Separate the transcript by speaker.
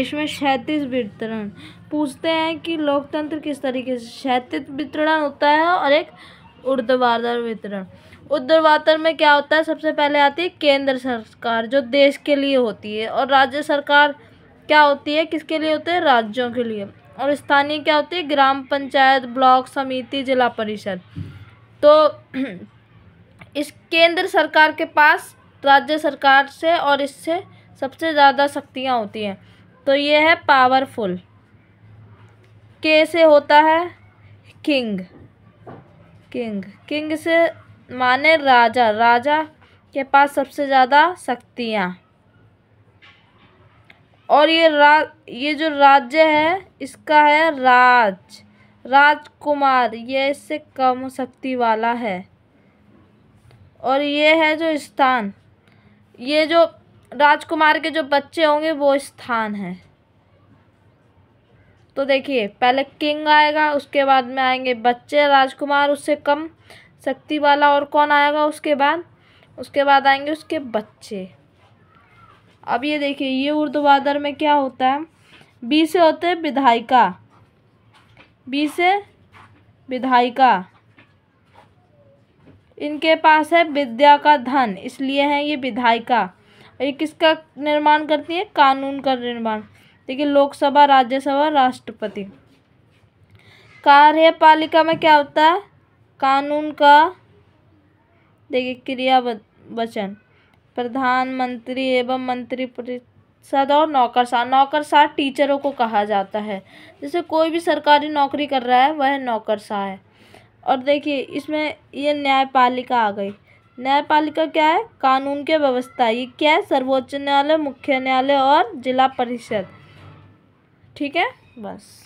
Speaker 1: देश में क्षैतिज वितरण पूछते हैं कि लोकतंत्र किस तरीके से क्षैतिज वितरण होता है और एक ऊर्ध्वाधर वितरण ऊर्ध्वाधर में क्या होता है सबसे पहले आती है केंद्र सरकार जो देश के लिए होती है और राज्य सरकार क्या होती है किसके लिए होते हैं राज्यों के लिए और स्थानीय क्या होती है ग्राम पंचायत ब्लॉक समिति जिला परिषद तो इस केंद्र सरकार के पास राज्य सरकार से और इससे सबसे ज़्यादा शक्तियाँ होती हैं तो ये है पावरफुल के से होता है किंग किंग किंग से माने राजा राजा के पास सबसे ज़्यादा शक्तियाँ और ये रा ये जो राज्य है इसका है राज राजकुमार ये इससे कम शक्ति वाला है और ये है जो स्थान ये जो राजकुमार के जो बच्चे होंगे वो स्थान है तो देखिए पहले किंग आएगा उसके बाद में आएंगे बच्चे राजकुमार उससे कम शक्ति वाला और कौन आएगा उसके बाद उसके बाद आएंगे उसके बच्चे अब ये देखिए ये उर्दवादर में क्या होता है बी से होते हैं विधायिका बी से विधायिका इनके पास है विद्या का धन इसलिए है ये विधायिका और ये किसका निर्माण करती है कानून का निर्माण देखिए लोकसभा राज्यसभा राष्ट्रपति कार्यपालिका में क्या होता है कानून का देखिए क्रिया वचन प्रधानमंत्री एवं मंत्री परिषद और नौकरशाह नौकरशाह टीचरों को कहा जाता है जैसे कोई भी सरकारी नौकरी कर रहा है वह नौकरशाह है और देखिए इसमें ये न्यायपालिका आ गई न्यायपालिका क्या है कानून के व्यवस्था ये क्या है सर्वोच्च न्यायालय मुख्य न्यायालय और जिला परिषद ठीक है बस